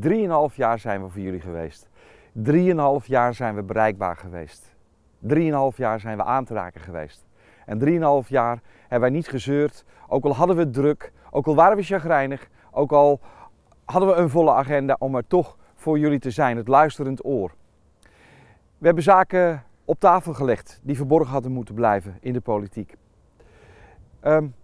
3,5 jaar zijn we voor jullie geweest. 3,5 jaar zijn we bereikbaar geweest. 3,5 jaar zijn we aan te raken geweest. En 3,5 jaar hebben wij niet gezeurd. Ook al hadden we druk, ook al waren we chagrijnig, ook al hadden we een volle agenda om er toch voor jullie te zijn, het luisterend oor. We hebben zaken op tafel gelegd die verborgen hadden moeten blijven in de politiek. Um,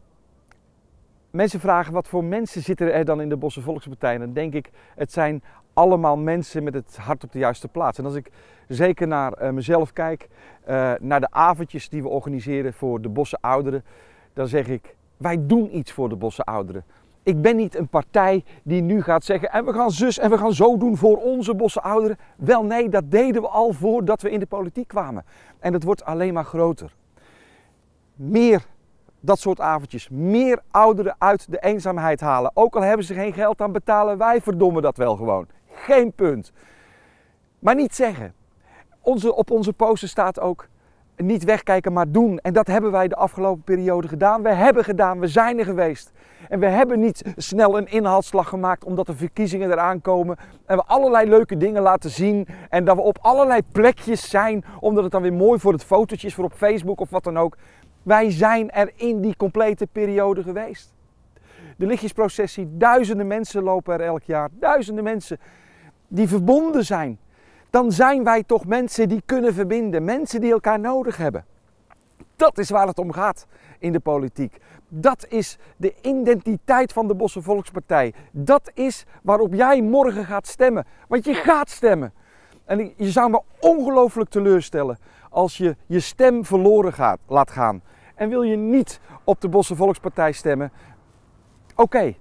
Mensen vragen wat voor mensen zitten er dan in de Bosse Volkspartij. En dan denk ik, het zijn allemaal mensen met het hart op de juiste plaats. En als ik zeker naar eh, mezelf kijk, eh, naar de avondjes die we organiseren voor de Bosse Ouderen, dan zeg ik, wij doen iets voor de Bosse Ouderen. Ik ben niet een partij die nu gaat zeggen, en we gaan zus en we gaan zo doen voor onze Bosse Ouderen. Wel nee, dat deden we al voordat we in de politiek kwamen. En dat wordt alleen maar groter. Meer dat soort avondjes. Meer ouderen uit de eenzaamheid halen. Ook al hebben ze geen geld, aan betalen wij verdomme dat wel gewoon. Geen punt. Maar niet zeggen. Onze, op onze poster staat ook niet wegkijken, maar doen. En dat hebben wij de afgelopen periode gedaan. We hebben gedaan, we zijn er geweest. En we hebben niet snel een inhaalslag gemaakt omdat de verkiezingen eraan komen. En we allerlei leuke dingen laten zien. En dat we op allerlei plekjes zijn omdat het dan weer mooi voor het fotootje is, voor op Facebook of wat dan ook. Wij zijn er in die complete periode geweest. De lichtjesprocessie, duizenden mensen lopen er elk jaar. Duizenden mensen die verbonden zijn. Dan zijn wij toch mensen die kunnen verbinden. Mensen die elkaar nodig hebben. Dat is waar het om gaat in de politiek. Dat is de identiteit van de Bosse Volkspartij. Dat is waarop jij morgen gaat stemmen. Want je gaat stemmen. En je zou me ongelooflijk teleurstellen als je je stem verloren gaat, laat gaan. En wil je niet op de Bosse Volkspartij stemmen? Oké,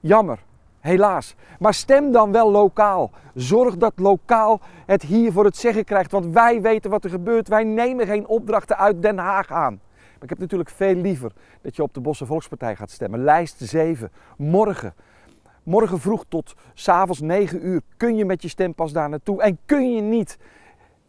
jammer, helaas. Maar stem dan wel lokaal. Zorg dat lokaal het hier voor het zeggen krijgt. Want wij weten wat er gebeurt. Wij nemen geen opdrachten uit Den Haag aan. Maar ik heb natuurlijk veel liever dat je op de Bosse Volkspartij gaat stemmen. Lijst 7, morgen morgen vroeg tot s'avonds 9 uur kun je met je stempas daar naartoe. En kun je niet,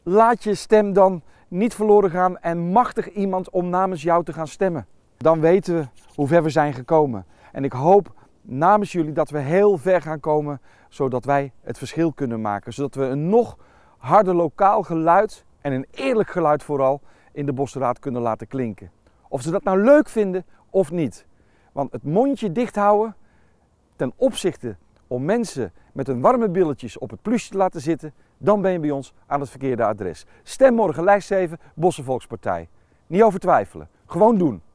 laat je stem dan niet verloren gaan en machtig iemand om namens jou te gaan stemmen. Dan weten we hoe ver we zijn gekomen. En ik hoop namens jullie dat we heel ver gaan komen, zodat wij het verschil kunnen maken. Zodat we een nog harder lokaal geluid en een eerlijk geluid vooral in de Bosraad kunnen laten klinken. Of ze dat nou leuk vinden of niet. Want het mondje dicht houden, ten opzichte om mensen met hun warme billetjes op het plusje te laten zitten, dan ben je bij ons aan het verkeerde adres. Stem morgen lijst 7, Bossen Volkspartij. Niet over twijfelen, gewoon doen.